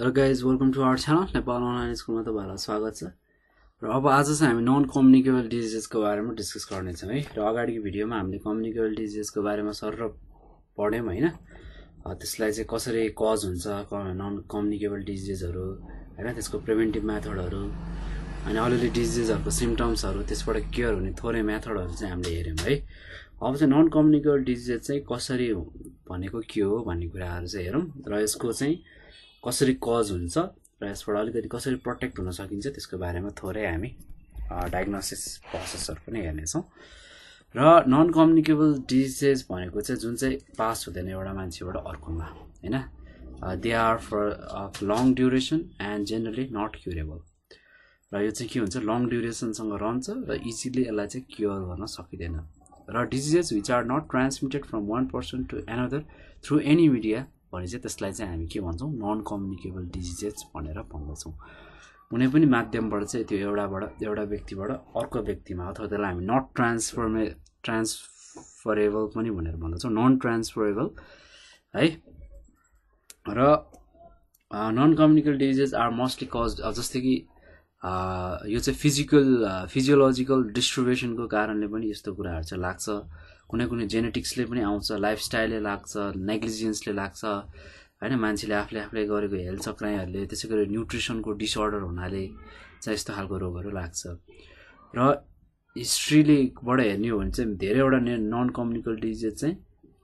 र guys welcome to our channel Nepal online स्कुलमा तपाईँहरूलाई स्वागत छ र अब आज चाहिँ हामी नन कम्युनिकेबल डिजिजेसको बारेमा डिस्कस गर्नेछौँ है र अगाडिको भिडियोमा हामीले कम्युनिकेबल डिजिजेसको बारेमा सर र पढ्यौँ होइन त्यसलाई चाहिँ कसरी कज हुन्छ नन कम्युनिकेबल डिजिजेसहरू होइन त्यसको प्रिभेन्टिभ मेथडहरू अनि अलिअलि डिजिजेसहरूको सिम्टम्सहरू त्यसबाट क्योर हुने थोरै मेथडहरू चाहिँ हामीले हेऱ्यौँ है अब चाहिँ नन कम्युनिकेबल डिजिजेस चाहिँ कसरी भनेको के हो भन्ने कुराहरू चाहिँ हेरौँ र यसको चाहिँ कसरी कज हुन्छ र यसबाट अलिकति कसरी प्रोटेक्ट हुन सकिन्छ त्यसको बारेमा थोरै हामी डायग्नोसिस प्रोसेसहरू पनि हेर्नेछौँ र नन कम्युनिकेबल डिजिजेस भनेको चाहिँ जुन चाहिँ पास हुँदैन एउटा मान्छेबाट अर्कोमा होइन they are for of long duration and generally not curable र यो चाहिँ के हुन्छ लङ ड्युरेसनसँग रहन्छ र इजिली यसलाई चाहिँ क्योर गर्न सकिँदैन र diseases which are not transmitted from one person to another through any media भने चाहिँ त्यसलाई चाहिँ हामी के भन्छौँ नन कम्युनिकेबल डिजिजेस भनेर भन्दछौँ कुनै पनि माध्यमबाट चाहिँ त्यो एउटाबाट एउटा व्यक्तिबाट अर्को व्यक्तिमा अथवा त्यसलाई हामी नट ट्रान्सफर्मे ट्रान्सफरेबल पनि भनेर भन्दछौँ नन ट्रान्सफरेबल है र non communicable diseases are mostly cause जस्तै कि यो चाहिँ फिजिकल फिजियोलोजिकल डिस्ट्रिब्युसनको कारणले पनि यस्तो कुराहरू चाहिँ लाग्छ कुनै कुनै जेनेटिक्सले पनि आउँछ लाइफस्टाइलले लाग्छ नेग्लिजेन्सले लाग्छ होइन मान्छेले आफूले आफूले गरेको हेल्थ चक्राइहरूले त्यसै गरी न्युट्रिसनको डिसअर्डर हुनाले चाहिँ यस्तो खालको रोगहरू लाग्छ र हिस्ट्रीलेबाट हेर्ने हो भने चाहिँ धेरैवटा ने नन कम्युनिकल डिजिज चाहिँ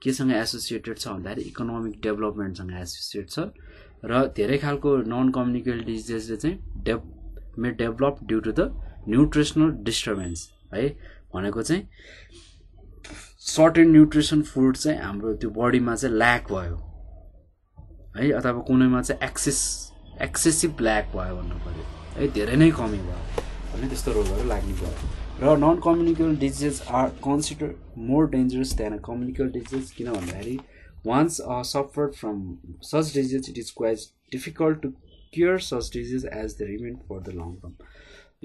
केसँग एसोसिएटेड छ भन्दाखेरि इकोनोमिक डेभलपमेन्टसँग एसोसिएट छ र धेरै खालको नन कम्युनिकल डिजिजले चाहिँ डेभ may develop due to the nutritional disturbance है भनेको चाहिँ सर्ट एन्ड न्युट्रिसन फुड चाहिँ हाम्रो त्यो बडीमा चाहिँ ल्याक भयो है अथवा कुनैमा चाहिँ एक्सेस एक्सेसिभ ल्याक भयो भन्नु पऱ्यो है धेरै नै कमी भयो भने त्यस्तो रोगहरू लाग्ने भयो र non communicable diseases are consider more dangerous than a communicable diseases किन भन्दाखेरि ones suffer from such disease it is quite difficult to cure such disease as they remain for the long term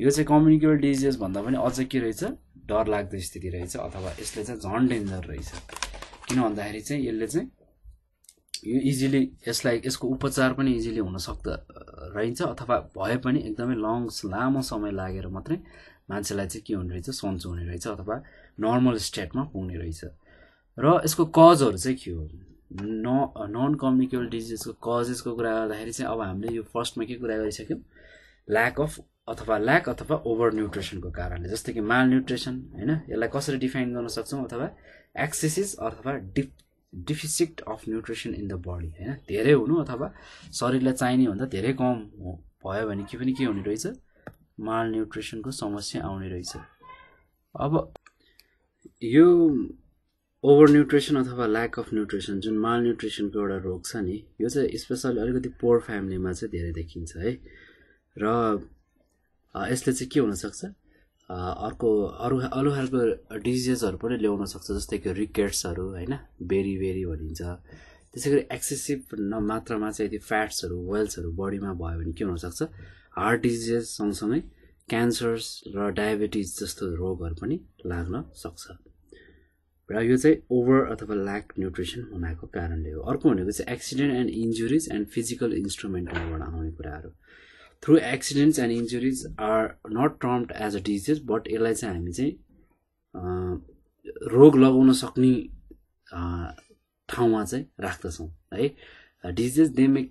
यो चाहिँ communicable disease भन्दा पनि अझ के रहेछ डरलाग्दो स्थिति रहेछ अथवा यसले चाहिँ झन् डेन्जर रहेछ किन भन्दाखेरि चाहिँ यसले चाहिँ यो इजिली यसलाई यसको उपचार पनि इजिली हुनसक्दो रहन्छ अथवा भए पनि एकदमै लङ लामो समय लागेर मात्रै मान्छेलाई चाहिँ के हुने रहेछ सन्चो हुने रहेछ अथवा नर्मल स्टेटमा पुग्ने रहेछ र यसको कजहरू चाहिँ के हो न नन कम्युनिकेबल डिजिजको कजेसको कुरा गर्दाखेरि चाहिँ अब हामीले यो फर्स्टमा के कुरा गरिसक्यौँ ल्याक अफ अथवा ल्याक अथवा ओभर न्युट्रिसनको कारणले जस्तै कि माल न्युट्रिसन होइन यसलाई कसरी डिफाइन गर्न सक्छौँ अथवा एक्सेसिस अथवा डिफ deficit of nutrition in the body होइन धेरै हुनु अथवा शरीरलाई चाहिने भन्दा धेरै कम भयो भने के पनि के हुने रहेछ माल न्युट्रिसनको समस्या आउने रहेछ अब यो ओभर न्युट्रिसन अथवा ल्याक अफ न्युट्रिसन जुन माल न्युट्रिसनको एउटा रोग छ नि यो चाहिँ स्पेसली अलिकति पोर फ्यामिलीमा चाहिँ धेरै देखिन्छ है र यसले चाहिँ के हुनसक्छ अर्को अरू अरू खालको डिजिजेसहरू पनि ल्याउन सक्छ जस्तै कि रिकेट्सहरू होइन बेरी बेरी भनिन्छ त्यसै गरी एक्सेसिभ न मात्रामा चाहिँ यदि फ्याट्सहरू वेल्सहरू बडीमा भयो भने के हुनसक्छ हार्ट डिजिजेस सँगसँगै क्यान्सर्स र डायबेटिज जस्तो रोगहरू पनि लाग्न सक्छ र यो चाहिँ ओभर अथवा ल्याक न्युट्रिसन हुनाको कारणले हो अर्को भनेको चाहिँ accident and injuries and physical इन्स्ट्रुमेन्टहरूबाट आउने कुराहरू through accidents and injuries are not termed as a disease but यसलाई चाहिँ हामी चाहिँ रोग लगाउन सक्ने ठाउँमा चाहिँ राख्दछौँ है disease they may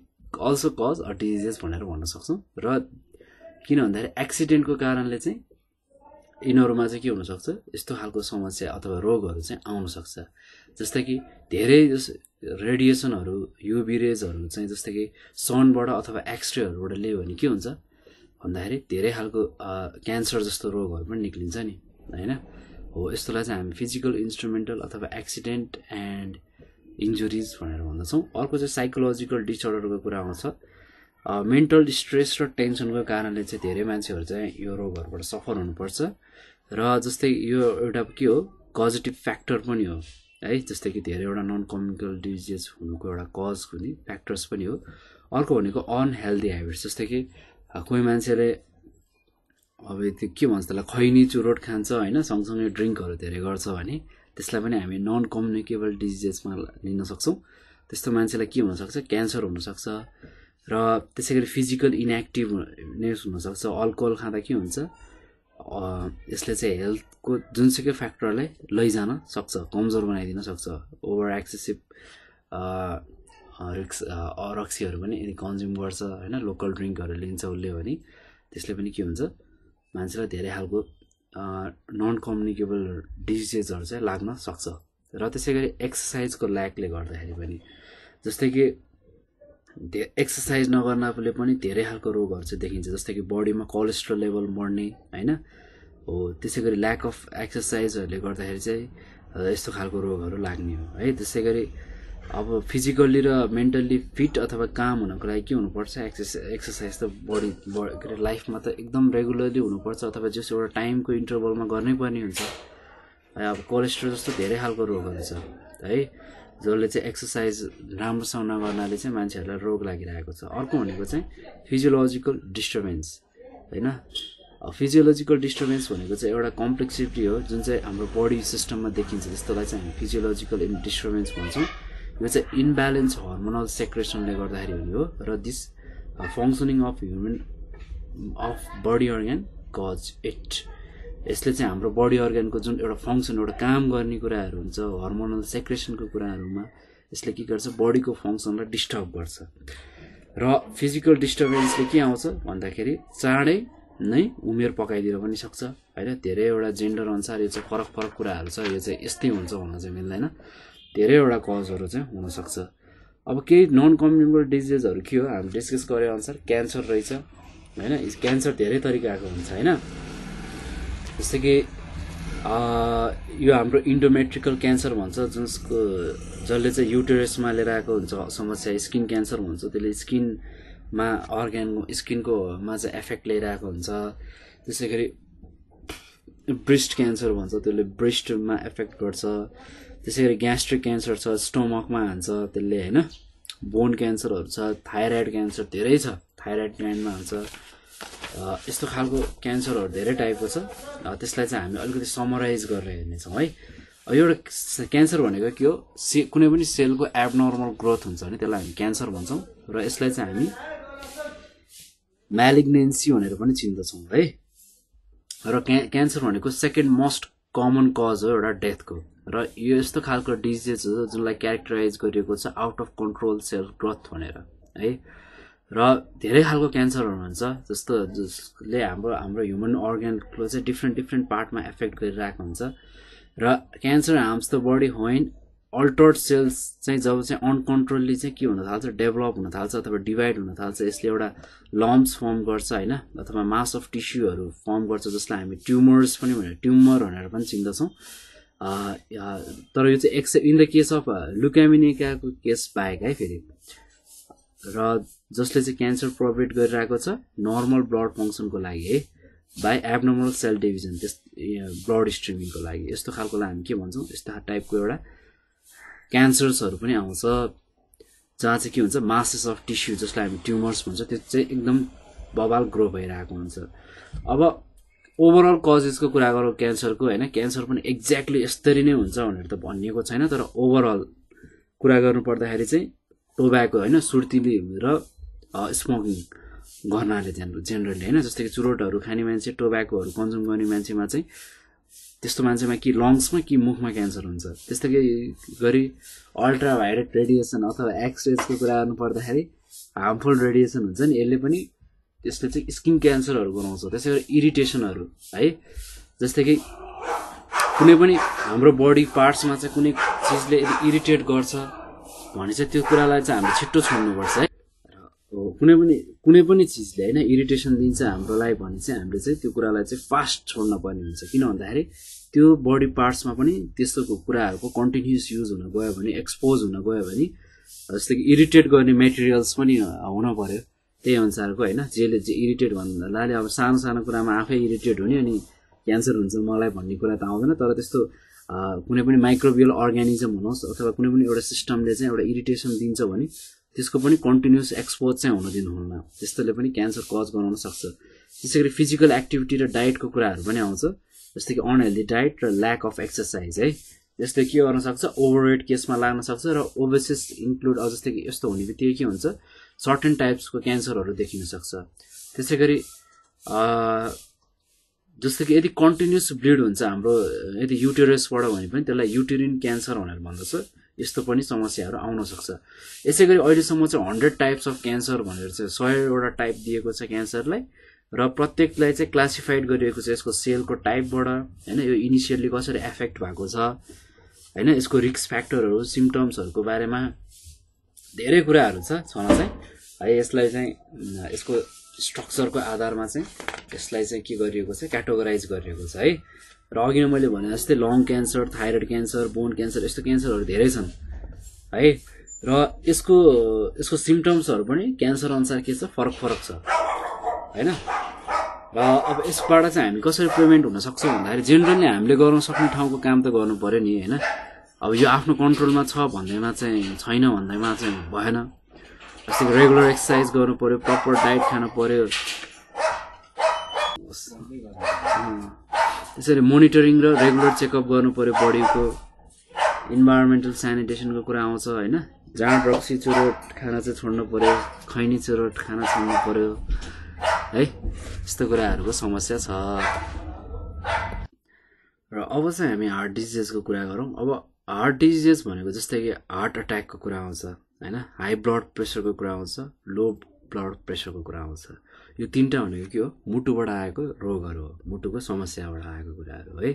also cause a diseases भनेर भन्न सक्छौँ र किन भन्दाखेरि एक्सिडेन्टको कारणले चाहिँ यिनीहरूमा चाहिँ के हुनसक्छ यस्तो खालको समस्या अथवा रोगहरू चाहिँ आउनसक्छ जस्तै कि धेरै जस रेडिएसनहरू युबिरेजहरू चाहिँ जस्तै कि सनबाट अथवा एक्सरेहरूबाट लियो भने के हुन्छ भन्दाखेरि धेरै खालको क्यान्सर जस्तो रोगहरू पनि निक्लिन्छ नि होइन हो यस्तोलाई चाहिँ हामी फिजिकल इन्स्ट्रुमेन्टल अथवा एक्सिडेन्ट एन्ड इन्जुरिज भनेर भन्दछौँ अर्को चाहिँ साइकोलोजिकल डिसअर्डरको कुरा आउँछ मेन्टल स्ट्रेस र टेन्सनको कारणले चाहिँ धेरै मान्छेहरू चाहिँ यो रोगहरूबाट सफर हुनुपर्छ र जस्तै यो एउटा के हो कजिटिभ फ्याक्टर पनि हो है जस्तै कि धेरैवटा नन कम्युनिकल डिजिज हुनुको एउटा कज हुने फ्याक्टर्स पनि हो अर्को भनेको अनहेल्दी हेबिट्स जस्तै कि कोही मान्छेले अब त्यो के भन्छ त्यसलाई खैनी चुरोट खान्छ होइन सँगसँगै ड्रिङ्कहरू धेरै गर्छ भने त्यसलाई पनि हामी नन कम्युनिकेबल डिजिजेसमा लिन सक्छौँ त्यस्तो मान्छेलाई के हुनसक्छ क्यान्सर हुनसक्छ र त्यसै गरी फिजिकल इनएक्टिभनेस हुनसक्छ अल्कोहल खाँदा के हुन्छ यसले चाहिँ हेल्थको जुनसुकै फ्याक्टरलाई लैजान सक्छ कमजोर बनाइदिन सक्छ ओभर एक्सेसिभ रिक्स रक्सीहरू पनि यदि कन्ज्युम गर्छ होइन लोकल ड्रिङ्कहरू लिन्छ उसले भने त्यसले पनि के हुन्छ मान्छेलाई धेरै खालको नन कम्युनिकेबल डिजिजेसहरू चाहिँ लाग्न सक्छ र त्यसै गरी एक्सर्साइजको ल्याकले गर्दाखेरि पनि जस्तै कि एक्सर्साइज नगर्नाले पनि धेरै खालको रोगहरू चाहिँ देखिन्छ जस्तै कि बडीमा कोलेस्ट्रोल लेभल बढ्ने होइन हो त्यसै गरी ल्याक अफ एक्सर्साइजहरूले गर्दाखेरि चाहिँ यस्तो खालको रोगहरू लाग्ने हो है त्यसै गरी अब फिजिकल्ली र मेन्टल्ली फिट अथवा काम हुनको लागि के हुनुपर्छ एक्सर्स एक्सर्साइज त बडी के अरे लाइफमा त एकदम रेगुलरली हुनुपर्छ अथवा जस एउटा टाइमको इन्टरभलमा गर्नै पर्ने हुन्छ है अब कोलेस्ट्रोल जस्तो धेरै खालको रोगहरू छ है जसले चाहिँ एक्सर्साइज राम्रोसँग नगर्नाले चाहिँ मान्छेहरूलाई रोग लागिरहेको छ अर्को भनेको चाहिँ फिजियोलोजिकल डिस्टर्बेन्स होइन फिजियोलोजिकल डिस्टर्बेन्स भनेको चाहिँ एउटा कम्प्लेक्सिटी हो जुन चाहिँ हाम्रो बडी सिस्टममा देखिन्छ जस्तोलाई चाहिँ हामी फिजियोलोजिकल डिस्टर्बेन्स भन्छौँ यो चाहिँ इन्ब्यालेन्स हर्मोनल सेक्रेसनले गर्दाखेरि हुने हो र this functioning of human of body organ cause it यसले चाहिँ हाम्रो बडी अर्ग्यानको जुन एउटा फङ्सन एउटा काम गर्ने कुराहरू हुन्छ हर्मोनल सेक्रेसनको कुराहरूमा यसले के गर्छ बडीको फङ्सनलाई डिस्टर्ब गर्छ र फिजिकल डिस्टर्बेन्सले के आउँछ भन्दाखेरि चाँडै नै उमेर पकाइदिन पनि सक्छ होइन धेरैवटा जेन्डर अनुसार यो चाहिँ फरक फरक कुराहरू छ यो चाहिँ यस्तै हुन्छ भन्न चाहिँ मिल्दैन धेरैवटा कजहरू चाहिँ हुनसक्छ अब केही नन कम्युनिबल डिजिजहरू के हो हामी डिस्कस गरे अनुसार क्यान्सर रहेछ होइन क्यान्सर धेरै तरिकाको हुन्छ होइन जस्तै कि यो हाम्रो इन्डोमेट्रिकल क्यान्सर भन्छ जसको जसले चाहिँ युटेरसमा लिएर आएको हुन्छ समस्या स्किन क्यान्सर भन्छ त्यसले स्किनमा अर्ग्यान स्किनकोमा चाहिँ एफेक्ट लिएर हुन्छ त्यसै गरी ब्रेस्ट क्यान्सर भन्छ त्यसले ब्रेस्टमा एफेक्ट गर्छ त्यसै गरी ग्यास्ट्रिक क्यान्सर छ स्टोमकमा हान्छ त्यसले होइन बोन क्यान्सरहरू छ थाइरोइड क्यान्सर धेरै छ थाइरोइड ग्यान्डमा हान्छ यस्तो खालको क्यान्सरहरू धेरै टाइपको छ त्यसलाई चाहिँ हामी अलिकति समराइज गरेर हेर्नेछौँ है एउटा क्यान्सर भनेको के हो से कुनै पनि सेलको एबनर्मल ग्रोथ हुन्छ भने त्यसलाई हामी क्यान्सर भन्छौँ र यसलाई चाहिँ हामी म्यालिग्नेन्सी भनेर पनि चिन्दछौँ है र क्या क्यान्सर भनेको सेकेन्ड मोस्ट कमन कज हो एउटा डेथको र यो यस्तो खालको डिजिज हो जुनलाई क्यारेक्टराइज गरिएको छ out of control cell growth भनेर है र धेरै खालको क्यान्सरहरू हुन्छ जस्तो जसले हाम्रो हाम्रो ह्युमन अर्ग्यानको चाहिँ डिफ्रेन्ट डिफ्रेन्ट पार्टमा एफेक्ट गरिरहेको हुन्छ र क्यान्सर हार्म्स द बडी होइन अल्टर्ड सेल्स चाहिँ जब चाहिँ अनकन्ट्रोलली चाहिँ के हुन थाल्छ डेभलप हुन थाल्छ अथवा डिभाइड हुन थाल्छ यसले एउटा लम्स फर्म गर्छ होइन अथवा मास अफ टिस्युहरू फर्म गर्छ जसलाई हामी ट्युमर्स पनि भनेर ट्युमर भनेर पनि चिन्दछौँ तर यो चाहिँ except in the case of लुकामिनिकाको केस बाहेक है फेरि र जसले चाहिँ क्यान्सर प्रोभेट गरिरहेको छ नर्मल ब्लड फङ्सनको लागि है बाई एबनर्मल सेल डिभिजन त्यस ब्लड स्ट्रिमिङको लागि यस्तो खालकोलाई हामी के भन्छौँ यस्तो टाइपको एउटा क्यान्सर्सहरू पनि आउँछ जहाँ चाहिँ के हुन्छ मासेस अफ टिस्यु जसलाई हामी ट्युमर्स भन्छ त्यो चाहिँ एकदम बबाल ग्रो भइरहेको हुन्छ अब ओभरअल कजेसको कुरा गरौँ क्यान्सरको होइन क्यान्सर पनि एक्ज्याक्टली यस्तरी नै हुन्छ भनेर त भनिएको छैन तर ओभरअल कुरा गर्नुपर्दाखेरि चाहिँ टोब्याको होइन सुर्तिली र स्मोकिङ गर्नाले जेनरली होइन जस्तै कि चुरोटहरू खाने मान्छे टोब्याकोहरू कन्ज्युम गर्ने मान्छेमा चाहिँ त्यस्तो मान्छेमा कि लङ्समा कि मुखमा क्यान्सर हुन्छ त्यस्तै कि गरी अल्ट्रा भाइरेट रेडिएसन अथवा एक्सरेजको कुरा पर्दाखेरि हार्मफुल रेडिएसन हुन्छ नि यसले पनि यसले चाहिँ स्किन क्यान्सरहरू गराउँछ त्यसै गरी इरिटेसनहरू है जस्तै कि कुनै पनि हाम्रो बडी पार्ट्समा चाहिँ कुनै चिजले यदि इरिटेट गर्छ भने चाहिँ त्यो कुरालाई चाहिँ हामीले छिट्टो छोड्नुपर्छ है कुनै पनि कुनै पनि चिजले होइन इरिटेसन दिन्छ हाम्रोलाई भने चाहिँ हामीले चाहिँ त्यो कुरालाई चाहिँ फास्ट छोड्न पर्ने हुन्छ किन भन्दाखेरि त्यो बडी पार्ट्समा पनि त्यस्तोको कुराहरूको कन्टिन्युस युज हुन गयो भने एक्सपोज हुन गयो भने जस्तै कि इरिटेट गर्ने मेटेरियल्स पनि हुन पऱ्यो त्यही अनुसारको होइन जेले जे इरिटेट भन्नाले अब सानो सानो कुरामा आफै इरिटेट हुने अनि क्यान्सर हुन्छ मलाई भन्ने कुरा त आउँदैन तर त्यस्तो कुनै पनि माइक्रोबियल अर्ग्यानिजम हुनुहोस् अथवा कुनै पनि एउटा सिस्टमले चाहिँ एउटा इरिटेसन दिन्छ भने त्यसको पनि कन्टिन्युस एक्सपोज चाहिँ हुन दिनुहुन्न त्यस्तोले पनि क्यान्सर कज गराउन सक्छ त्यसै गरी फिजिकल एक्टिभिटी र डाइटको कुराहरू पनि आउँछ जस्तै कि अनहेल्दी डाइट र ल्याक अफ एक्सर्साइज है यसले के गर्न सक्छ ओभरवेट केसमा लाग्न सक्छ र ओभरसिस इन्क्लुड जस्तै कि यस्तो हुने बित्तिकै के हुन्छ सर्टेन टाइप्सको क्यान्सरहरू देखिन सक्छ त्यसै गरी जस्तो कि यदि कन्टिन्युस ब्लिड हुन्छ हाम्रो यदि युटेरियसबाट भने पनि त्यसलाई युटेरिन क्यान्सर भनेर भन्दछ यस्तो पनि समस्याहरू सक्छ यसै गरी अहिलेसम्म चाहिँ हन्ड्रेड टाइप्स अफ क्यान्सर भनेर चाहिँ सयवटा टाइप दिएको छ क्यान्सरलाई र प्रत्येकलाई चाहिँ क्लासिफाइड गरिएको छ यसको सेलको टाइपबाट होइन यो इनिसियल्ली कसरी एफेक्ट भएको छ होइन यसको रिक्स फ्याक्टरहरू सिम्टम्सहरूको बारेमा धेरै कुराहरू छ छन चाहिँ है यसलाई चाहिँ यसको स्ट्रक्चरको आधारमा चाहिँ यसलाई चाहिँ के गरिएको छ क्याटोगोराइज गरिएको छ है र अघि नै मैले भने जस्तै lung cancer thyroid cancer bone cancer यस्तो क्यान्सरहरू धेरै छन् है र यसको यसको सिम्टम्सहरू पनि क्यान्सर अनुसार के छ फरक फरक छ होइन र अब यसबाट चाहिँ हामी कसरी पेमेन्ट हुनसक्छौँ भन्दाखेरि जेनरली हामीले गर्न सक्ने ठाउँको काम त गर्नु पऱ्यो नि होइन अब यो आफ्नो कन्ट्रोलमा छ भन्दैमा चाहिँ छैन भन्दैमा चाहिँ भएन जस्तै रेगुलर एक्सर्साइज गर्नु पऱ्यो प्रपर डाइट खानु पऱ्यो त्यसरी मोनिटरिङ र रेगुलर चेकअप गर्नु पऱ्यो बडीको इन्भाइरोमेन्टल सेनिटेसनको कुरा आउँछ होइन जहाँ रक्सी चुरोट खाना चाहिँ छोड्नु पऱ्यो खैनी चुरोट खाना छोड्नु पऱ्यो है यस्तो कुराहरूको समस्या छ र अब चाहिँ हामी हार्ट डिजिजेसको कुरा गरौँ अब हार्ट डिजिजेस भनेको जस्तै कि हार्ट अट्याकको कुरा आउँछ होइन हाई ब्लड प्रेसरको कुरा आउँछ लो ब्लड प्रेसरको कुरा आउँछ यो तिनवटा भनेको के हो मुटुबाट आएको रोगहरू हो मुटुको समस्याबाट आएको कुराहरू है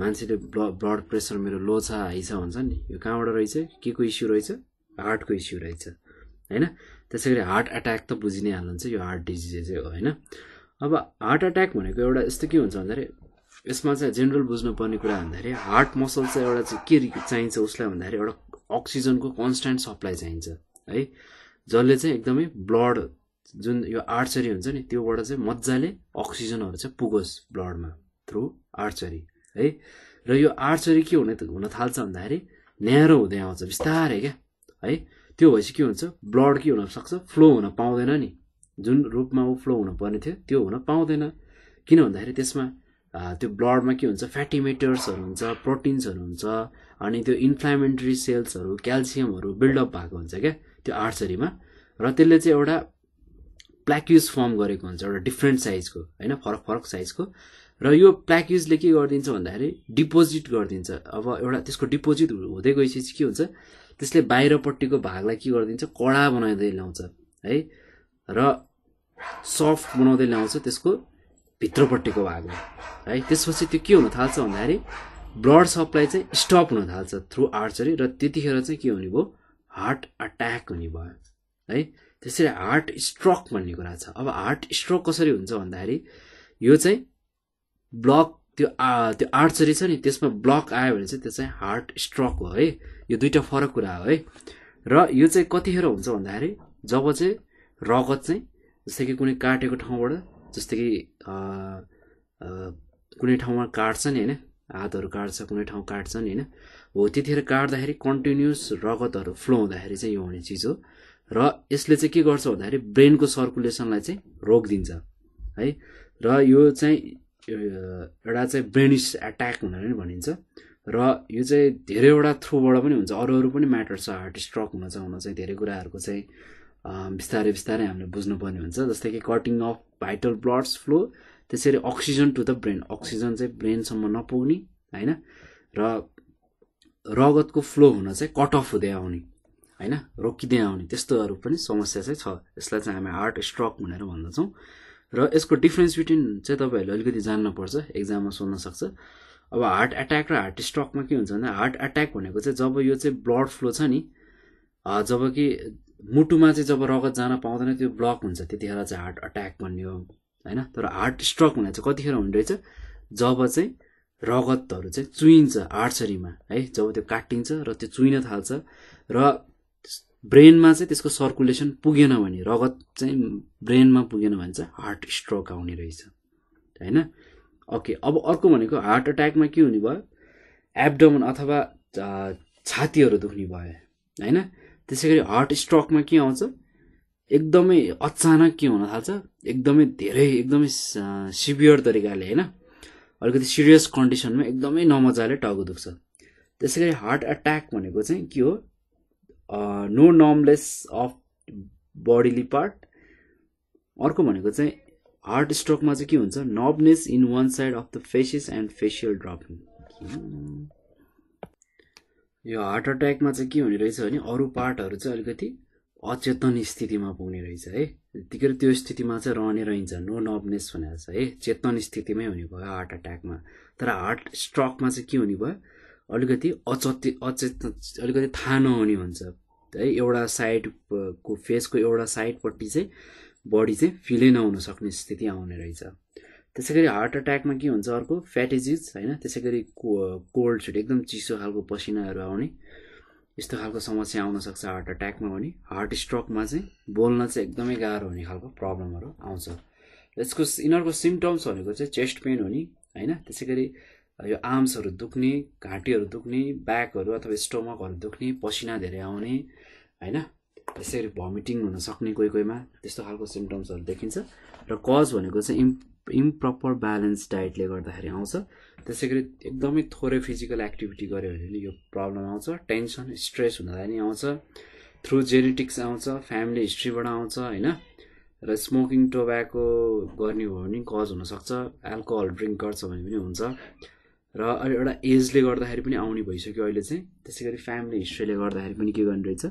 मान्छेले ब्ल ब्लड प्रेसर मेरो लो छ हाई छ भन्छ नि यो कहाँबाट रहेछ के को इस्यु रहेछ हार्टको इस्यु रहेछ होइन त्यसै गरी हार्ट एट्याक त बुझि नै हाल्नुहुन्छ यो हार्ट डिजिज चाहिँ हो होइन अब हार्ट एट्याक भनेको एउटा यस्तो के हुन्छ भन्दाखेरि यसमा चाहिँ जेनरल बुझ्नुपर्ने कुरा भन्दाखेरि हार्ट मसल चाहिँ एउटा चाहिँ के चाहिन्छ उसलाई भन्दाखेरि एउटा अक्सिजनको कन्सट्यान्ट सप्लाई चाहिन्छ है जसले चाहिँ एकदमै ब्लड जुन यो आर्चरी हुन्छ नि त्योबाट चाहिँ मजाले अक्सिजनहरू चाहिँ पुगोस् ब्लडमा थ्रु आर्चरी है र यो आर्चरी के हुने हुन थाल्छ भन्दाखेरि न्यारो हुँदै आउँछ बिस्तारै क्या है त्यो भएपछि के हुन्छ ब्लड के हुनसक्छ फ्लो हुन पाउँदैन नि जुन रूपमा ऊ फ्लो हुनुपर्ने थियो त्यो हुन पाउँदैन किन भन्दाखेरि त्यसमा त्यो ब्लडमा के हुन्छ फ्याटी मेटर्सहरू हुन्छ प्रोटिन्सहरू हुन्छ अनि त्यो इन्फ्लामेन्ट्री सेल्सहरू क्याल्सियमहरू बिल्डअप भएको हुन्छ क्या त्यो आर्चरीमा र त्यसले चाहिँ एउटा प्ल्याक्युज फर्म गरेको हुन्छ एउटा डिफ्रेन्ट साइजको होइन फरक फरक साइजको र यो प्ल्याक्युजले के गरिदिन्छ भन्दाखेरि डिपोजिट गरिदिन्छ अब एउटा त्यसको डिपोजिट हुँदै गएपछि के हुन्छ त्यसले बाहिरपट्टिको भागलाई के गरिदिन्छ कडा बनाउँदै ल्याउँछ है र सफ्ट बनाउँदै ल्याउँछ त्यसको भित्रपट्टिको भागलाई है त्यसपछि त्यो के हुन थाल्छ भन्दाखेरि ब्लड सप्लाई चाहिँ स्टप हुन थाल्छ थ्रु आर्चरी र त्यतिखेर चाहिँ के हुने भयो हार्ट अट्याक हुने भयो है त्यसरी हार्ट स्ट्रोक भन्ने कुरा छ अब हार्ट स्ट्रोक कसरी हुन्छ भन्दाखेरि यो चाहिँ ब्लक त्यो त्यो आर्चरी छ नि त्यसमा ब्लक आयो भने चाहिँ त्यो चाहिँ हार्ट स्ट्रोक हो है यो दुइटा फरक कुरा हो है र यो चाहिँ कतिखेर हुन्छ भन्दाखेरि जब चाहिँ रगत चाहिँ जस्तै कि कुनै काटेको ठाउँबाट जस्तै कि कुनै ठाउँमा काट्छ नि होइन हातहरू काट्छ कुनै ठाउँ काट्छ नि होइन हो त्यतिखेर काट्दाखेरि कन्टिन्युस रगतहरू फ्लो हुँदाखेरि चाहिँ यो हुने चिज हो र यसले चाहिँ के गर्छ भन्दाखेरि ब्रेनको सर्कुलेसनलाई चाहिँ रोकिदिन्छ है र यो चाहिँ एउटा चाहिँ ब्रेनिस एट्याक भनेर पनि भनिन्छ र यो चाहिँ धेरैवटा थ्रुबाट पनि हुन्छ अरू अरू पनि म्याटर छ हार्ट स्ट्रक हुन चाहिँ चाहिँ धेरै कुराहरूको चाहिँ बिस्तारै बिस्तारै हामीले बुझ्नुपर्ने हुन्छ जस्तै कि cutting of vital bloods flow त्यसरी oxygen to the brain oxygen चाहिँ ब्रेनसम्म नपुग्ने होइन र रगतको फ्लो हुन चाहिँ कट अफ हुँदै आउने होइन रोकिँदै आउने त्यस्तोहरू पनि समस्या चाहिँ छ यसलाई चाहिँ हामी हार्ट स्ट्रक भनेर भन्दछौँ र यसको डिफ्रेन्स बिट्विन चाहिँ तपाईँहरूले अलिकति जान्नुपर्छ एक्जाममा सोध्न सक्छ अब हार्ट एट्याक र हार्ट स्ट्रकमा के हुन्छ भने हार्ट एट्याक भनेको चाहिँ जब यो चाहिँ ब्लड फ्लो छ नि जब कि मुटुमा चाहिँ जब रगत जान पाउँदैन त्यो ब्लक हुन्छ त्यतिखेर चाहिँ हार्ट अट्याक भन्ने हो होइन तर हार्ट स्ट्रक हुने चाहिँ कतिखेर हुने रहेछ जब चाहिँ रगतहरू चाहिँ चुइन्छ आर्चरीमा है जब त्यो काटिन्छ र त्यो चुइन थाल्छ र ब्रेनमा चाहिँ त्यसको सर्कुलेसन पुगेन भने रगत चाहिँ ब्रेनमा पुगेन भने चाहिँ हार्ट स्ट्रोक आउने रहेछ होइन ओके अब अर्को भनेको हार्ट अट्याकमा के हुने भयो एब्डोमन अथवा छातीहरू दुख्ने भयो होइन त्यसै गरी हार्ट स्ट्रोकमा के आउँछ एकदमै अचानक के हुन थाल्छ एकदमै धेरै एकदमै सिभियर तरिकाले होइन अलिकति सिरियस कन्डिसनमा एकदमै नमजाले टाउको दुख्छ त्यसै गरी हार्ट एट्याक भनेको चाहिँ के हो no numbness of bodily part अर्को भनेको चाहिँ हार्ट स्ट्रोकमा चाहिँ के हुन्छ nervousness in one side of the faces and facial drooping यो हार्ट अट्याकमा चाहिँ के हुने रहेछ भने अरू पार्टहरू चाहिँ अलिकति अचेतन स्थितिमा पुग्ने रहेछ है त्यतिखेर त्यो स्थितिमा चाहिँ रहने रहन्छ नो नर्भनेस भनेर चाहिँ है चेतन स्थितिमै हुने भयो हार्ट अट्याकमा तर हार्ट स्ट्रकमा चाहिँ के हुने भयो अलिकति अचेत अचेत अलिकति थाहा नहुने हुन्छ है एउटा साइडको फेसको एउटा साइडपट्टि चाहिँ बडी चाहिँ फिलै नहुन सक्ने स्थिति आउने रहेछ त्यसै गरी हार्ट एट्याकमा के हुन्छ अर्को फ्याटेजिज होइन त्यसै गरी को कोल्ड छुट एकदम चिसो खालको पसिनाहरू आउने यस्तो खालको समस्या आउन सक्छ हार्ट एट्याकमा पनि हार्ट स्ट्रोकमा चाहिँ बोल्न चाहिँ एकदमै गाह्रो हुने खालको प्रब्लमहरू आउँछ यसको यिनीहरूको सिम्टम्स भनेको चाहिँ चेस्ट पेन हुने होइन त्यसै गरी यो आर्म्सहरू दुख्ने घाँटीहरू दुख्ने ब्याकहरू अथवा स्टोमकहरू दुख्ने पसिना धेरै आउने होइन यसरी भमिटिङ हुन सक्ने कोही कोहीमा त्यस्तो खालको सिम्टम्सहरू देखिन्छ र कज भनेको चाहिँ इम् इम्प्रपर ब्यालेन्स डाइटले गर्दाखेरि आउँछ त्यसै गरी एकदमै थोरै फिजिकल एक्टिभिटी गऱ्यो भने पनि यो प्रब्लम आउँछ टेन्सन स्ट्रेस हुँदा पनि आउँछ थ्रु जेनेटिक्स आउँछ फ्यामिली हिस्ट्रीबाट आउँछ होइन र स्मोकिङ टोब्याको गर्ने हो भने कज हुनसक्छ एल्कोहल ड्रिङ्क गर्छ भने पनि हुन्छ र अहिले एउटा एजले गर्दाखेरि पनि आउने भइसक्यो अहिले चाहिँ त्यसै गरी फ्यामिली हिस्ट्रीले गर्दाखेरि पनि के गर्ने रहेछ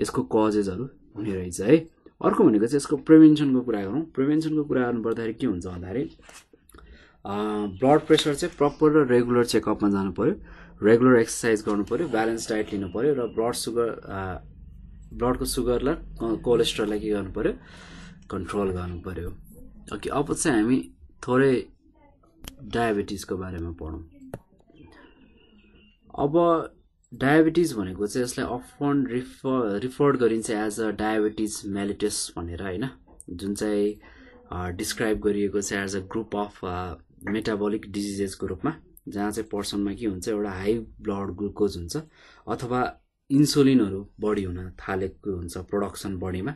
यसको कजेसहरू हुने रहेछ है अर्को भनेको चाहिँ यसको प्रिभेन्सनको कुरा गरौँ प्रिभेन्सनको कुरा गर्नु पर्दाखेरि के हुन्छ भन्दाखेरि ब्लड प्रेसर चाहिँ प्रपर र रेगुलर चेकअपमा जानु पऱ्यो रेगुलर एक्सर्साइज गर्नु पऱ्यो ब्यालेन्स डाइट लिनु पऱ्यो र ब्लड सुगर ब्लडको सुगरलाई कोलेस्ट्रललाई के गर्नु पऱ्यो कन्ट्रोल गर्नु पऱ्यो ओके अब चाहिँ हामी थोरै डायबिटिजको बारेमा पढौँ अब डायबिटिज भनेको चाहिँ यसलाई अफन रिफर रिफर गरिन्छ एज अ डायबिटिज मेलिटस भनेर होइन जुन चाहिँ डिस्क्राइब गरिएको छ as a group of metabolic डिजिजेसको रूपमा जहाँ चाहिँ पर्सनमा के हुन्छ एउटा हाई ब्लड ग्लुकोज हुन्छ अथवा इन्सुलिनहरू बढी हुन थालेको हुन्छ प्रोडक्सन बडीमा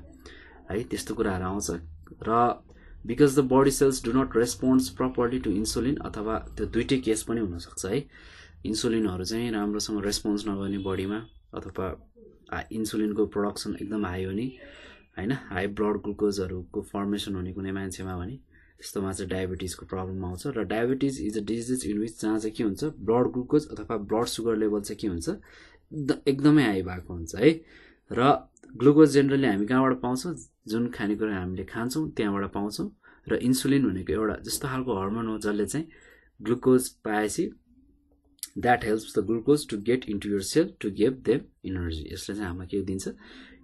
है त्यस्तो कुराहरू आउँछ र because the body cells do not response properly to insulin अथवा त्यो दुइटै केस पनि हुनसक्छ है इन्सुलिनहरू चाहिँ राम्रोसँग रेस्पोन्स नगर्ने बडीमा अथवा इन्सुलिनको प्रडक्सन एकदम हाई हुने होइन हाई ब्लड ग्लुकोजहरूको फर्मेसन हुने कुनै मान्छेमा भने त्यस्तोमा चाहिँ डायबिटिजको प्रब्लम आउँछ र diabetes is a disease in which जहाँ चाहिँ के हुन्छ ब्लड ग्लुकोज अथवा ब्लड सुगर लेभल चाहिँ के हुन्छ एकदमै हाई भएको हुन्छ है र ग्लुकोज जेनरली हामी कहाँबाट पाउँछौँ जुन खानेकुरा हामीले खान्छौँ त्यहाँबाट पाउँछौँ र इन्सुलिन भनेको एउटा जस्तो खालको हर्मोन हो जसले चाहिँ ग्लुकोज पाएपछि that helps the glucose to get into your self to gave them energy यसले चाहिँ हामीलाई के दिन्छ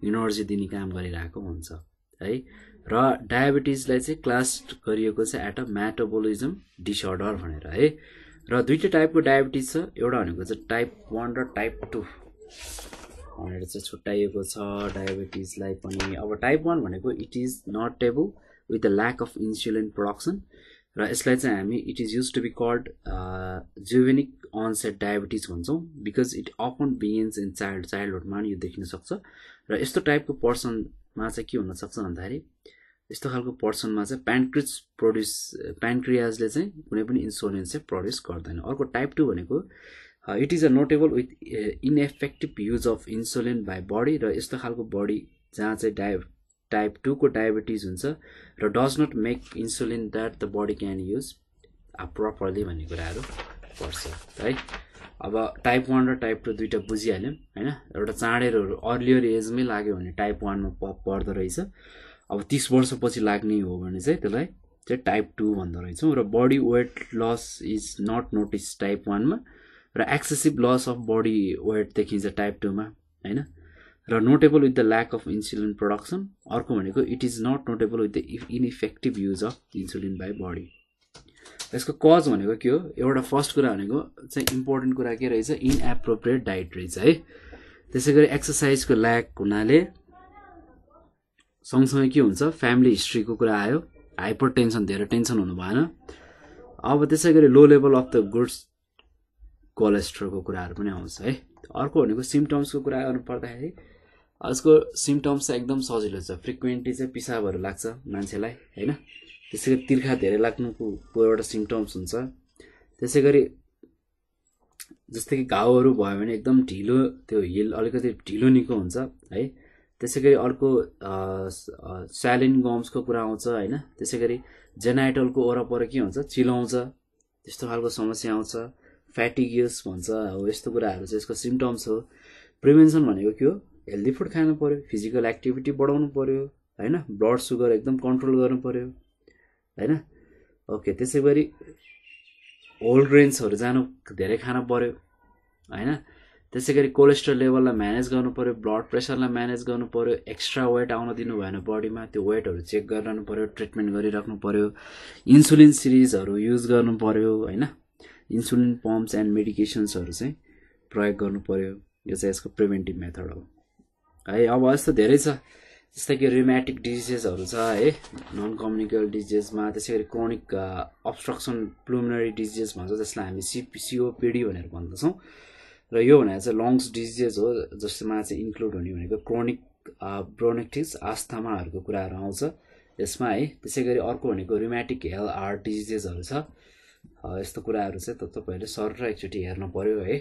इनर्जी दिने काम गरिरहेको हुन्छ है र डायबिटिजलाई चाहिँ क्लास गरिएको छ एट अ म्याटाबोलिजम डिसअर्डर भनेर है र दुइटै टाइपको डायबिटिज छ एउटा भनेको चाहिँ टाइप वान र टाइप टू भनेर चाहिँ छुट्याइएको छ डायबिटिजलाई पनि अब टाइप वान भनेको it is notable with the lack of insulin production र यसलाई चाहिँ हामी it is use to be called juvenile onset diabetes भन्छौँ because it happens in child चाइल्डहुडमा यो देख्न सक्छ र यस्तो टाइपको पर्सनमा चाहिँ के हुनसक्छ भन्दाखेरि यस्तो खालको पर्सनमा चाहिँ प्यान्क्रिज प्रड्युस प्यान्क्रियाजले चाहिँ कुनै पनि इन्सुलिन चाहिँ प्रड्युस गर्दैन अर्को टाइप टू भनेको it is a notable with ineffective use of insulin by body र यस्तो खालको बडी जहाँ चाहिँ डाय टाइप टूको डायबिटिज हुन्छ र does not make insulin that the body can use properly भन्ने कुराहरू पर्छ है अब टाइप वान र टाइप टू दुइटा बुझिहाल्यौँ होइन एउटा चाँडेरहरू अर्लियर एजमै लाग्यो भने टाइप वानमा प पर्दो रहेछ अब तिस वर्षपछि लाग्ने हो भने चाहिँ त्यसलाई चाहिँ टाइप टू भन्दो रहेछौँ र body weight loss is not notice type वानमा र excessive loss of body weight देखिन्छ टाइप टूमा होइन र notable with the lack of insulin production अर्को भनेको it is not notable with the ineffective use of insulin by body यसको cause भनेको के हो एउटा फर्स्ट कुरा भनेको चाहिँ इम्पोर्टेन्ट कुरा के रहेछ इनएप्रोप्रिएट डाइट रहेछ है त्यसै गरी एक्सर्साइजको ल्याक हुनाले सँगसँगै के हुन्छ फ्यामिली हिस्ट्रीको कुरा आयो हाइपर टेन्सन धेरै टेन्सन हुनु भएन अब त्यसै गरी low level of the goods कोलेस्ट्रोलको कुराहरू पनि आउँछ है अर्को भनेको सिम्टम्सको कुरा गर्नु पर्दाखेरि यसको सिम्टम्स चाहिँ एकदम सजिलो छ फ्रिक्वेन्टली चाहिँ पिसाबहरू लाग्छ मान्छेलाई होइन त्यसै गरी तिर्खा धेरै लाग्नुको एउटा सिम्टम्स हुन्छ त्यसै गरी जस्तै कि घाउहरू भयो भने एकदम ढिलो त्यो हिल अलिकति ढिलो निको हुन्छ है त्यसै गरी अर्को स्यालिन गम्सको कुरा आउँछ होइन त्यसै गरी जेनाइटलको वरपर के हुन्छ चिलाउँछ त्यस्तो खालको समस्या आउँछ फ्याटिगियस भन्छ हो यस्तो कुराहरू चाहिँ यसको सिम्टम्स हो प्रिभेन्सन भनेको के हो हेल्दी फुड खानु पऱ्यो फिजिकल एक्टिभिटी बढाउनु पऱ्यो होइन ब्लड सुगर एकदम कन्ट्रोल गर्नु पऱ्यो होइन ओके त्यसै गरी होल ग्रेन्सहरू जानु धेरै खानु पऱ्यो होइन त्यसै गरी कोलेस्ट्रोल लेभललाई म्यानेज गर्नु पऱ्यो ब्लड प्रेसरलाई म्यानेज गर्नु पऱ्यो एक्स्ट्रा वेट आउन दिनु भएन बडीमा त्यो वेटहरू चेक गरिरहनु पऱ्यो ट्रिटमेन्ट गरिराख्नु पऱ्यो इन्सुलिन सिरिजहरू युज गर्नु पऱ्यो होइन इन्सुलिन पम्प्स एन्ड मेडिकेसन्सहरू चाहिँ प्रयोग गर्नु पऱ्यो यो चाहिँ यसको प्रिभेन्टिभ मेथड हो है अब यस्तो धेरै छ जस्तै कि रिमेटिक डिजिजेसहरू छ है नन कम्युनिकेबल डिजिजेसमा त्यसै गरी क्रोनिक अब्स्ट्रक्सन प्लुमिनरी डिजिजेस भन्छ जसलाई हामी सि सिओपिडी भनेर भन्दछौँ र यो भनेर चाहिँ लङ्स डिजिजेस हो जसमा चाहिँ इन्क्लुड हुने भनेको क्रोनिक ब्रोनेक्टिक्स आस्थामाहरूको कुराहरू आउँछ यसमा है त्यसै गरी अर्को भनेको रिमेटिक हेल्थ हार्ट डिजिजेसहरू छ यस्तो कुराहरू चाहिँ तपाईँहरूले सर एकचोटि हेर्नु पऱ्यो है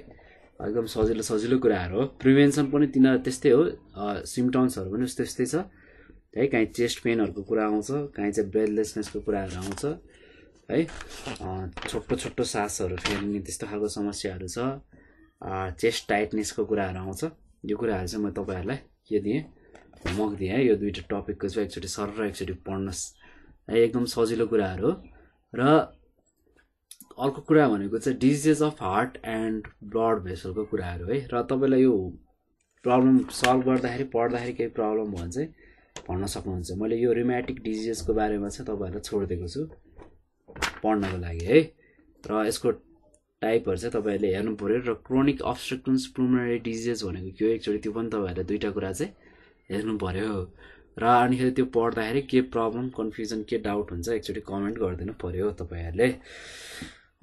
एकदम सजिलो सजिलो कुराहरू हो प्रिभेन्सन पनि तिनीहरू त्यस्तै हो सिम्टम्सहरू पनि त्यस्तै छ है काहीँ चेस्ट पेनहरूको कुरा आउँछ काहीँ चाहिँ ब्रेथलेसनेसको कुराहरू आउँछ है छोटो छोटो सासहरू फेर्ने त्यस्तो खालको समस्याहरू छ चेस्ट टाइटनेसको कुराहरू आउँछ यो कुराहरू चाहिँ म तपाईँहरूलाई के दिएँ मग दिएँ है यो दुइटा टपिकको चाहिँ एकचोटि सर र एकचोटि पढ्नुहोस् है एकदम सजिलो कुराहरू हो र अर्को कुरा भनेको चाहिँ disease of heart and blood भेसलको कुराहरू है र तपाईँलाई यो प्रब्लम सल्भ गर्दाखेरि पढ्दाखेरि केही प्रब्लम भयो भने चाहिँ भन्न सक्नुहुन्छ मैले यो रिम्याटिक डिजिजेसको बारेमा चाहिँ तपाईँहरूलाई छोडिदिएको छु पढ्नको लागि है र यसको टाइपहरू चाहिँ तपाईँहरूले हेर्नु पऱ्यो र क्रोनिक अब्सट्रक्सन्स प्रुमनरी डिजिजेस भनेको के हो एकचोटि त्यो पनि तपाईँहरूले दुइटा कुरा चाहिँ हेर्नु पऱ्यो र अनिखेरि त्यो पढ्दाखेरि के प्रब्लम कन्फ्युजन के डाउट हुन्छ एकचोटि कमेन्ट गरिदिनु पऱ्यो तपाईँहरूले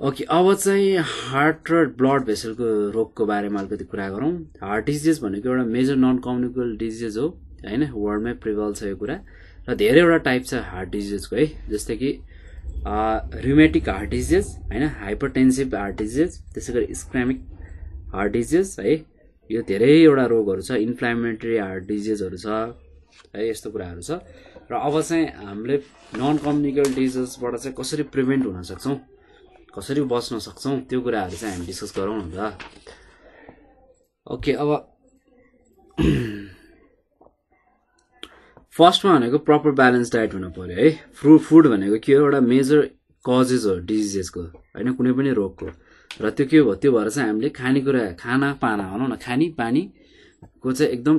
ओके अब चाहिँ हार्ट र ब्लड भेसलको रोगको बारेमा अलिकति कुरा गरौँ हार्ट डिजिज भनेको एउटा मेजर नन कम्युनिकेबल डिजिज हो होइन वर्ल्डमै प्रिभल छ यो कुरा र धेरैवटा टाइप छ हार्ट डिजिजको है जस्तै कि रिमेटिक हार्ट डिजिज होइन हाइपरटेन्सिभ हार्ट डिजिज त्यसै गरी स्क्रामिक हार्ट डिजिज है यो धेरैवटा रोगहरू छ इन्फ्लामेटरी हार्ट डिजिजहरू छ है यस्तो कुराहरू छ र अब चाहिँ हामीले नन कम्युनिकेबल डिजिजबाट चाहिँ कसरी प्रिभेन्ट हुन सक्छौँ कसरी बस्न सक्छौँ त्यो कुराहरू चाहिँ हामी डिस्कस गरौँ न त ओके अब फर्स्टमा भनेको प्रपर ब्यालेन्स डाइट हुनु पऱ्यो है फ्रु फुड भनेको के हो एउटा मेजर कजेस हो डिजिजेसको होइन कुनै पनि रोगको र त्यो के भयो त्यो भएर चाहिँ हामीले खानेकुरा खाना पाना भनौँ न खाने पानीको चाहिँ एकदम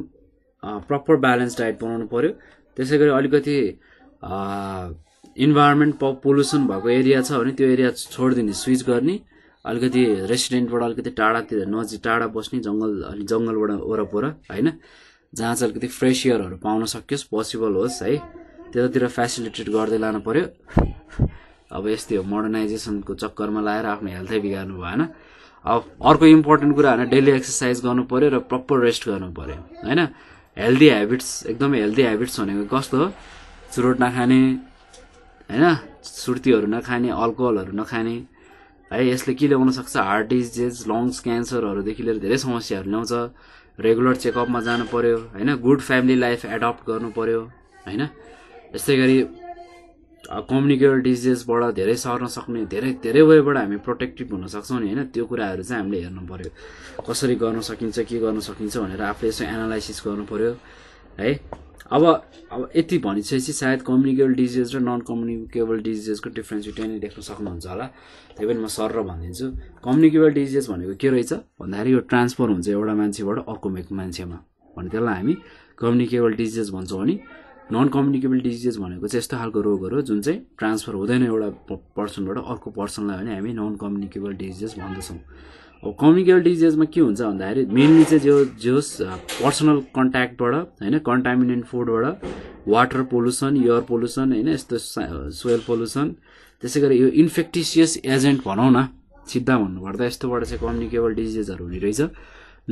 प्रपर ब्यालेन्स डाइट बनाउनु पऱ्यो त्यसै गरी अलिकति इन्भाइरोमेन्ट पोल्युसन भएको एरिया छ भने त्यो एरिया छोडिदिने स्विच गर्ने अलिकति रेसिडेन्टबाट अलिकति टाढातिर नजिक टाढा बस्ने जङ्गल अलिक जङ्गलबाट वरपर होइन जहाँ चाहिँ अलिकति फ्रेस एयरहरू पाउन सकियोस् पोसिबल होस् है त्यतातिर फेसिलिटेट गर्दै लानु पऱ्यो अब यस्तै हो मोडर्नाइजेसनको चक्करमा लाएर आफ्नो हेल्थै बिगार्नु भएन अब अर्को इम्पोर्टेन्ट कुरा होइन डेली एक्सर्साइज गर्नु पऱ्यो र प्रपर रेस्ट गर्नु पऱ्यो होइन हेल्दी हेबिट्स एकदमै हेल्दी हेबिट्स भनेको कस्तो हो चुरोट नखाने होइन सुर्तीहरू नखाने अल्कोहलहरू नखाने है यसले के ल्याउन सक्छ हार्ट डिजिज लङ्स क्यान्सरहरूदेखि लिएर धेरै समस्याहरू ल्याउँछ रेगुलर चेकअपमा जानु पऱ्यो होइन गुड फ्यामिली लाइफ एडप्ट गर्नु पऱ्यो होइन यस्तै गरी कम्युनिकेबल डिजिजबाट धेरै सर्न सक्ने धेरै धेरै वेबाट हामी प्रोटेक्टिभ हुन सक्छौँ नि होइन त्यो कुराहरू चाहिँ हामीले हेर्नु पऱ्यो कसरी गर्न सकिन्छ के गर्न सकिन्छ भनेर आफूले यसो एनालाइसिस गर्नु पऱ्यो है अब अब यति भनिसकेपछि सायद कम्युनिकेबल डिजिज र नन कम्युनिकेबल डिजिजको डिफ्रेन्स यो त्यहाँनिर देख्न सक्नुहुन्छ होला त्यही पनि म सर र भनिदिन्छु कम्युनिकेबल डिजिज भनेको के रहेछ भन्दाखेरि यो ट्रान्सफर हुन्छ एउटा मान्छेबाट अर्को मान्छेमा भने त्यसलाई हामी कम्युनिकेबल डिजिज भन्छौँ भने नन कम्युनिकेबल डिजिज भनेको चाहिँ यस्तो खालको रोगहरू जुन चाहिँ ट्रान्सफर हुँदैन एउटा पर्सनबाट अर्को पर्सनलाई भने हामी नन कम्युनिकेबल डिजिज भन्दछौँ अब कम्युनिकेबल डिजिजमा के हुन्छ भन्दाखेरि मेनली चाहिँ जो जोस् पर्सनल कन्ट्याक्टबाट होइन कन्टामिनेन्ट फुडबाट वाटर पोल्युसन एयर पोल्युसन होइन यस्तो सोयल पोल्युसन त्यसै गरी यो इन्फेक्टिसियस एजेन्ट भनौँ न सिद्धा भन्नुपर्दा यस्तोबाट चाहिँ कम्युनिकेबल डिजिजेसहरू हुने रहेछ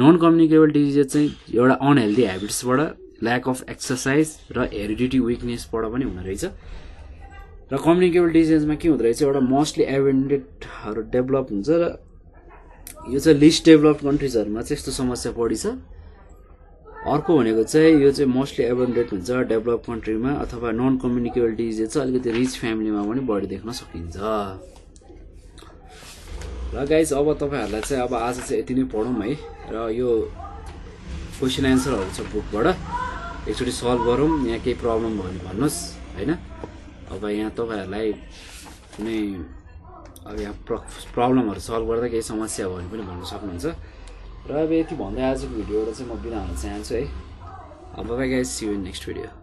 नन कम्युनिकेबल डिजिजेस चाहिँ एउटा अनहेल्दी हेबिट्सबाट ल्याक अफ एक्सर्साइज र हेरिडिटी विकनेसबाट पनि हुने रहेछ र कम्युनिकेबल डिजिजमा के हुँदो रहेछ एउटा मोस्टली एभेन्डेडहरू डेभलप हुन्छ र यो चाहिँ लिस्ट डेभलप्ड कन्ट्रिजहरूमा चाहिँ यस्तो समस्या बढी छ अर्को भनेको चाहिँ यो चाहिँ मोस्टली एभन्डेड हुन्छ डेभलप कन्ट्रीमा अथवा नन कम्युनिकेबल डिजिज चाहिँ अलिकति रिच फ्यामिलीमा पनि बढी देख्न सकिन्छ र गाइज अब तपाईँहरूलाई चाहिँ अब आज चाहिँ यति नै पढौँ है र यो क्वेसन एन्सरहरू छ बुकबाट एकचोटि सल्भ गरौँ यहाँ केही प्रब्लम भयो भने भन्नुहोस् होइन अब यहाँ तपाईँहरूलाई कुनै अब यहाँ प्र प्रब्लमहरू सल्भ गर्दा केही समस्या भयो भने पनि भन्न सक्नुहुन्छ र अब यति भन्दै आजको भिडियोबाट चाहिँ म बिदा हुन चाहन्छु है अब bye see you next video